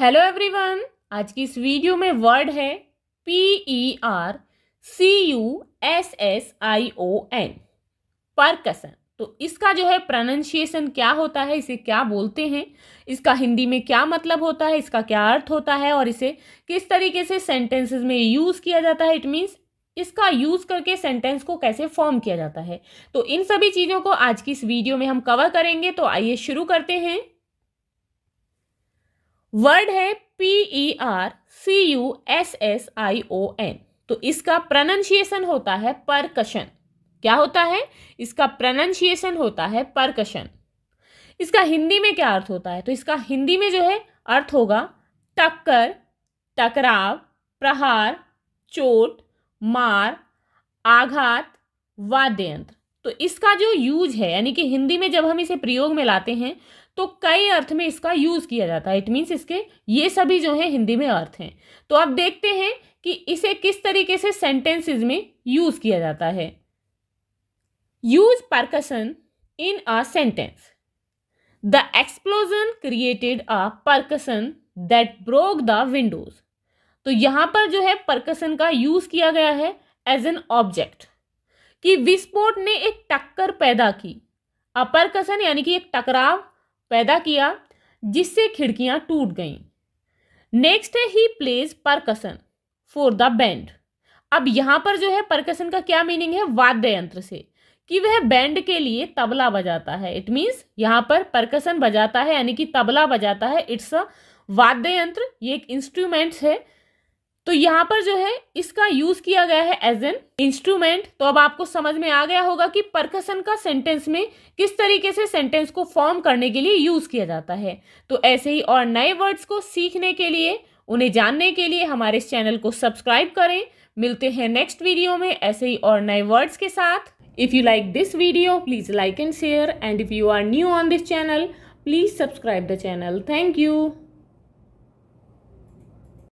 hello everyone आज की इस वीडियो में वर्ड है P E R C U S S I O N percussion तो इसका जो है प्रोनाउंसिएशन क्या होता है इसे क्या बोलते हैं इसका हिंदी में क्या मतलब होता है इसका क्या अर्थ होता है और इसे किस तरीके से सेंटेंसेस में यूज़ किया जाता है इट मीन्स इसका यूज करके सेंटेंस को कैसे फॉर्म किया जाता है तो इन सभी चीज़ों को आज की इस वीडियो में हम कवर करेंगे तो आइए शुरू करते हैं वर्ड है P E R C U S S I O N तो इसका प्रनंसिएशन होता है परकशन क्या होता है इसका प्रनंसिएशन होता है परकशन इसका हिंदी में क्या अर्थ होता है तो इसका हिंदी में जो है अर्थ होगा टक्कर टकराव प्रहार चोट मार आघात वाद्य यंत्र तो इसका जो यूज है यानी कि हिंदी में जब हम इसे प्रयोग में लाते हैं तो कई अर्थ में इसका यूज़ किया जाता है इट मीन्स इसके ये सभी जो है हिंदी में अर्थ हैं तो आप देखते हैं कि इसे किस तरीके से सेंटेंसेस में यूज़ किया जाता है use percussion in a sentence the explosion created a percussion that broke the windows तो यहां पर जो है परकसन का यूज़ किया गया है एज एन ऑब्जेक्ट कि विस्फोट ने एक टक्कर पैदा की अपरकसन यानी कि एक टकराव पैदा किया जिससे खिड़कियां टूट गईं नेक्स्ट है he plays percussion for the band अब यहाँ पर जो है परकसन का क्या मीनिंग है वाद्य यंत्र से कि वह बैंड के लिए तबला बजाता है इट मीन्स यहाँ पर परकसन बजाता है यानी कि तबला बजाता है इट्स अ वाद्य यंत्र ये एक इंस्ट्रूमेंट्स है तो यहाँ पर जो है इसका यूज किया गया है एज एन इंस्ट्रूमेंट तो अब आपको समझ में आ गया होगा कि परकसन का सेंटेंस में किस तरीके से सेंटेंस को फॉर्म करने के लिए यूज किया जाता है तो ऐसे ही और नए वर्ड्स को सीखने के लिए उन्हें जानने के लिए हमारे इस चैनल को सब्सक्राइब करें मिलते हैं नेक्स्ट वीडियो में ऐसे ही और नए वर्ड्स के साथ if you like this video please like and share and if you are new on this channel please subscribe the channel thank you